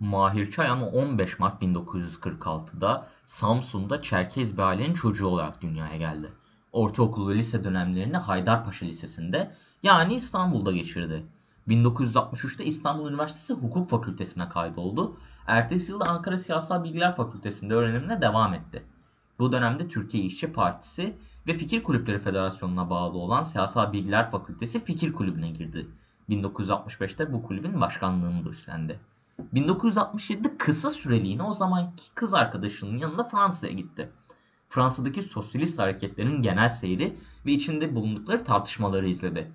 Mahir Çayan 15 Mart 1946'da Samsun'da Çerkez bir ailenin çocuğu olarak dünyaya geldi. Ortaokul ve lise dönemlerini Haydarpaşa Lisesi'nde yani İstanbul'da geçirdi. 1963'te İstanbul Üniversitesi Hukuk Fakültesine kaydoldu. Ertesi yıl Ankara Siyasal Bilgiler Fakültesi'nde öğrenimine devam etti. Bu dönemde Türkiye İşçi Partisi ve Fikir Kulüpleri Federasyonu'na bağlı olan Siyasal Bilgiler Fakültesi Fikir Kulübü'ne girdi. 1965'te bu kulübün başkanlığını da üstlendi. 1967'de kısa süreliğine o zamanki kız arkadaşının yanında Fransa'ya gitti. Fransa'daki sosyalist hareketlerin genel seyri ve içinde bulundukları tartışmaları izledi.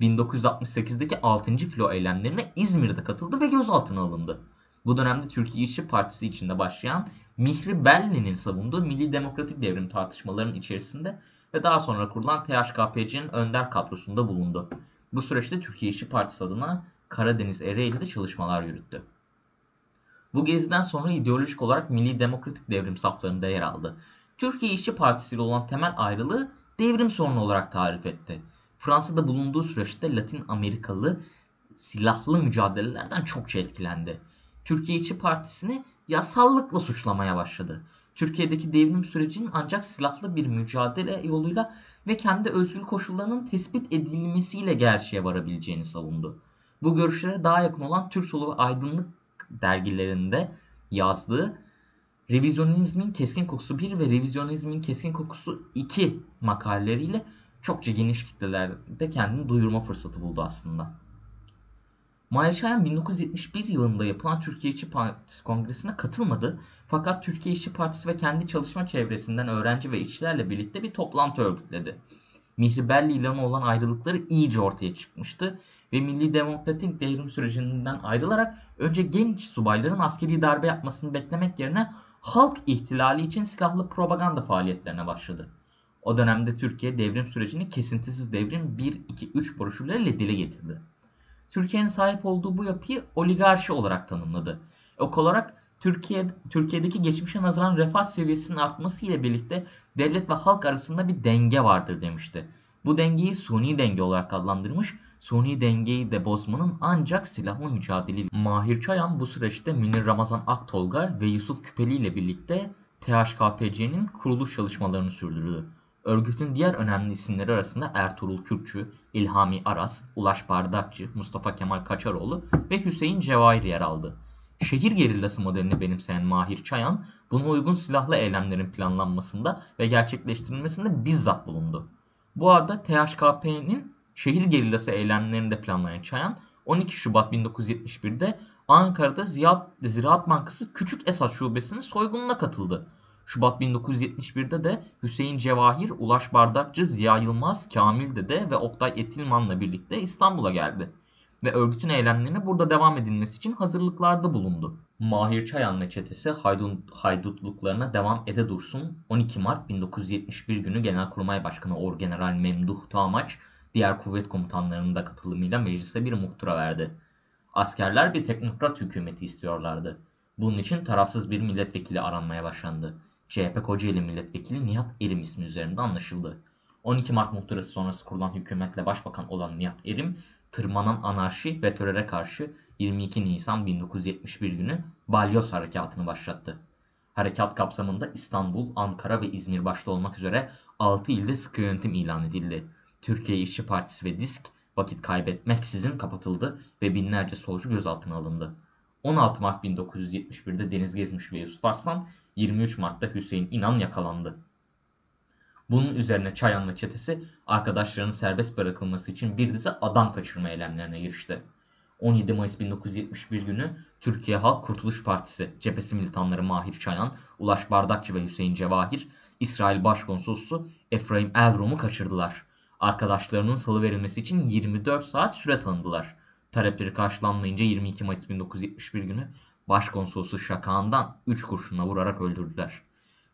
1968'deki 6. filo eylemlerine İzmir'de katıldı ve gözaltına alındı. Bu dönemde Türkiye İşçi Partisi içinde başlayan Mihri Belli'nin savunduğu Milli Demokratik Devrim tartışmalarının içerisinde ve daha sonra kurulan THKPC'nin önder kadrosunda bulundu. Bu süreçte Türkiye İşçi Partisi adına Karadeniz Ereğli'de çalışmalar yürüttü. Bu geziden sonra ideolojik olarak Milli Demokratik Devrim saflarında yer aldı. Türkiye İşçi Partisi ile olan temel ayrılığı devrim sorunu olarak tarif etti. Fransa'da bulunduğu süreçte Latin Amerikalı silahlı mücadelelerden çokça etkilendi. Türkiye İşçi Partisi'ni yasallıkla suçlamaya başladı. Türkiye'deki devrim sürecinin ancak silahlı bir mücadele yoluyla ve kendi özgür koşullarının tespit edilmesiyle gerçeğe varabileceğini savundu. Bu görüşlere daha yakın olan Türk solu ve aydınlık dergilerinde yazdığı Revizyonizmin Keskin Kokusu 1 ve Revizyonizmin Keskin Kokusu 2 makaleleriyle çokça geniş kitlelerde kendini duyurma fırsatı buldu aslında. Mahir Şahin 1971 yılında yapılan Türkiye İşçi Partisi Kongresi'ne katılmadı. Fakat Türkiye İşçi Partisi ve kendi çalışma çevresinden öğrenci ve işçilerle birlikte bir toplantı örgütledi. Mihri Belli ile olan ayrılıkları iyice ortaya çıkmıştı ve Milli Demokratik Devrim sürecinden ayrılarak önce genç subayların askeri darbe yapmasını beklemek yerine halk ihtilali için silahlı propaganda faaliyetlerine başladı. O dönemde Türkiye devrim sürecini kesintisiz devrim 1-2-3 broşürleriyle dile getirdi. Türkiye'nin sahip olduğu bu yapıyı oligarşi olarak tanımladı. Ek olarak Türkiye, Türkiye'deki geçmişe nazaran refah seviyesinin artması ile birlikte devlet ve halk arasında bir denge vardır demişti. Bu dengeyi suni denge olarak adlandırmış. Suni dengeyi de bozmanın ancak silahlı mücadele. Mahir Çayan bu süreçte Münir Ramazan Aktolga ve Yusuf Küpeli ile birlikte THKPC'nin kuruluş çalışmalarını sürdürdü. Örgütün diğer önemli isimleri arasında Ertuğrul Kürkçü, İlhami Aras, Ulaş Bardakçı, Mustafa Kemal Kaçaroğlu ve Hüseyin Cevahir yer aldı. Şehir gerillası modelini benimseyen Mahir Çayan, buna uygun silahlı eylemlerin planlanmasında ve gerçekleştirilmesinde bizzat bulundu. Bu arada THKP'nin şehir gerillası eylemlerini de planlayan Çayan 12 Şubat 1971'de Ankara'da Ziraat, Ziraat Bankası Küçük Esat Şubesi'nin soygununa katıldı. Şubat 1971'de de Hüseyin Cevahir, Ulaş Bardakçı, Ziya Yılmaz, Kamil Dede ve Oktay Etilman'la birlikte İstanbul'a geldi ve örgütün eylemlerine burada devam edilmesi için hazırlıklarda bulundu. Mahir Çayan ve çetesi haydun, haydutluklarına devam ede dursun 12 Mart 1971 günü Genelkurmay Başkanı Orgeneral Memduh Tamaç diğer kuvvet komutanlarının da katılımıyla meclise bir muhtıra verdi. Askerler bir teknokrat hükümeti istiyorlardı. Bunun için tarafsız bir milletvekili aranmaya başlandı. CHP Kocaeli Milletvekili Nihat Erim ismi üzerinde anlaşıldı. 12 Mart muhtırası sonrası kurulan hükümetle başbakan olan Nihat Erim, tırmanan anarşi ve teröre karşı 22 Nisan 1971 günü Balyoz Harekatı'nı başlattı. Harekat kapsamında İstanbul, Ankara ve İzmir başta olmak üzere 6 ilde sıkı yönetim ilan edildi. Türkiye İşçi Partisi ve DISK vakit kaybetmeksizin kapatıldı ve binlerce solcu gözaltına alındı. 16 Mart 1971'de Deniz Gezmiş ve Yusuf Arslan, 23 Mart'ta Hüseyin İnan yakalandı. Bunun üzerine Çayanlı çetesi arkadaşlarının serbest bırakılması için bir dizi adam kaçırma eylemlerine girişti. 17 Mayıs 1971 günü Türkiye Halk Kurtuluş Partisi cephesi militanları Mahir Çayan, Ulaş Bardakçı ve Hüseyin Cevahir, İsrail Başkonsolosu Efraim Elrum'u kaçırdılar. Arkadaşlarının salı verilmesi için 24 saat süre tanıdılar. Talepleri karşılanmayınca 22 Mayıs 1971 günü Başkonsolosu Şakağan'dan 3 kurşunla vurarak öldürdüler.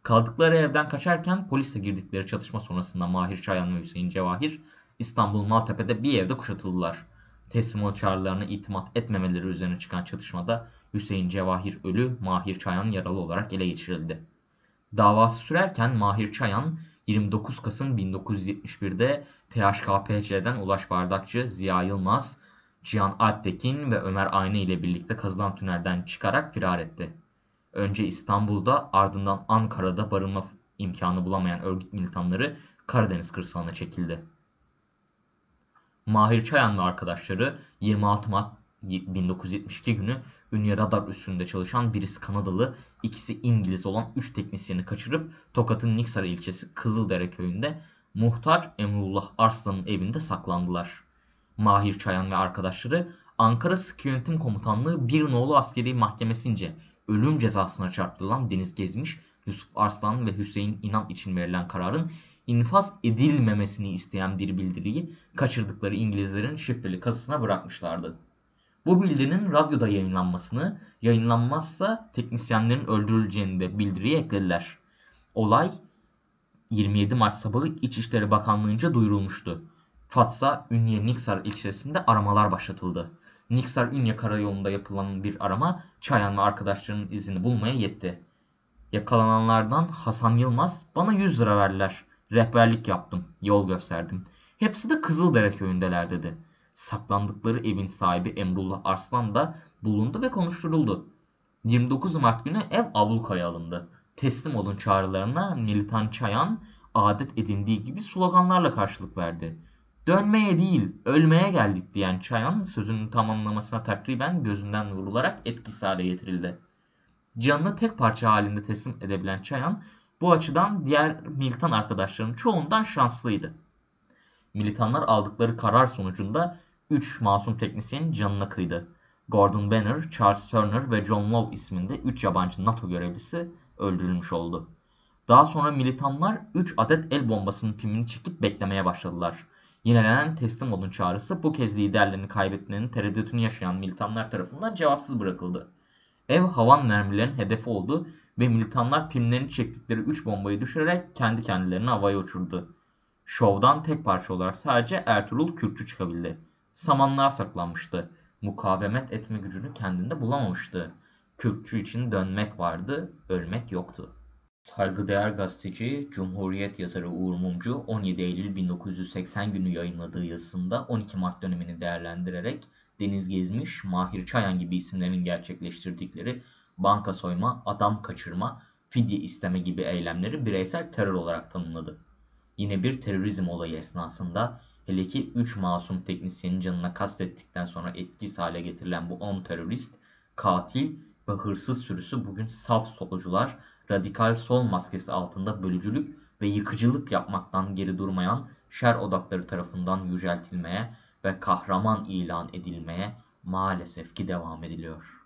Kaldıkları evden kaçarken polisle girdikleri çatışma sonrasında Mahir Çayan ve Hüseyin Cevahir İstanbul Maltepe'de bir evde kuşatıldılar. Teslimat ol çağrılarına itimat etmemeleri üzerine çıkan çatışmada Hüseyin Cevahir ölü, Mahir Çayan yaralı olarak ele geçirildi. Davası sürerken Mahir Çayan 29 Kasım 1971'de THKPC'den Ulaş Bardakçı, Ziya Yılmaz, Cihan Alptekin ve Ömer Ayne ile birlikte kazılan tünelden çıkarak firar etti önce İstanbul'da ardından Ankara'da barınma imkanı bulamayan örgüt militanları Karadeniz kırsalına çekildi. Mahir Çayan ve arkadaşları 26 Mart 1972 günü Ünye Radar üssünde çalışan birisi Kanadalı, ikisi İngiliz olan 3 teknisyeni kaçırıp Tokat'ın Niksar ilçesi Kızıldere köyünde muhtar Emrullah Arslan'ın evinde saklandılar. Mahir Çayan ve arkadaşları Ankara Sıkı Yönetim Komutanlığı Bir Nolu Askeri Mahkemesince ölüm cezasına çarptırılan Deniz Gezmiş, Yusuf Arslan ve Hüseyin İnan için verilen kararın infaz edilmemesini isteyen bir bildiriyi kaçırdıkları İngilizlerin şifreli kasasına bırakmışlardı. Bu bildirinin radyoda yayınlanmasını, yayınlanmazsa teknisyenlerin öldürüleceğini de bildiriye eklediler. Olay 27 Mart sabahı İçişleri Bakanlığı'nca duyurulmuştu. Fatsa, Ünye, Niksar ilçesinde aramalar başlatıldı. Niksar-Ünye karayolunda yapılan bir arama Çayan ve arkadaşlarının izini bulmaya yetti. Yakalananlardan Hasan Yılmaz bana 100 lira verdiler. Rehberlik yaptım, yol gösterdim. Hepsi de Kızıldere köyündeler dedi. Saklandıkları evin sahibi Emrullah Arslan da bulundu ve konuşturuldu. 29 Mart günü ev ablukaya alındı. Teslim olun çağrılarına Militan Çayan adet edindiği gibi sloganlarla karşılık verdi. Dönmeye değil, ölmeye geldik diyen Çayan sözünün tamamlamasına takriben gözünden vurularak etkisiz hale getirildi. Canını tek parça halinde teslim edebilen Çayan bu açıdan diğer militan arkadaşlarının çoğundan şanslıydı. Militanlar aldıkları karar sonucunda 3 masum teknisyenin canına kıydı. Gordon Banner, Charles Turner ve John Love isminde 3 yabancı NATO görevlisi öldürülmüş oldu. Daha sonra militanlar 3 adet el bombasının pimini çekip beklemeye başladılar. Yenilenen teslim olun çağrısı bu kez liderlerini kaybetmenin tereddütünü yaşayan militanlar tarafından cevapsız bırakıldı. Ev havan mermilerin hedefi oldu ve militanlar pimlerini çektikleri 3 bombayı düşürerek kendi kendilerini havaya uçurdu. Şovdan tek parça olarak sadece Ertuğrul Kürkçü çıkabildi. Samanlığa saklanmıştı. Mukavemet etme gücünü kendinde bulamamıştı. Kürkçü için dönmek vardı, ölmek yoktu. Saygıdeğer gazeteci, Cumhuriyet yazarı Uğur Mumcu 17 Eylül 1980 günü yayımladığı yazısında 12 Mart dönemini değerlendirerek Deniz Gezmiş, Mahir Çayan gibi isimlerin gerçekleştirdikleri banka soyma, adam kaçırma, fidye isteme gibi eylemleri bireysel terör olarak tanımladı. Yine bir terörizm olayı esnasında hele ki 3 masum teknisyenin canına kastettikten sonra etkisiz hale getirilen bu 10 terörist, katil ve hırsız sürüsü bugün saf solcular, radikal sol maskesi altında bölücülük ve yıkıcılık yapmaktan geri durmayan şer odakları tarafından yüceltilmeye ve kahraman ilan edilmeye maalesef ki devam ediliyor.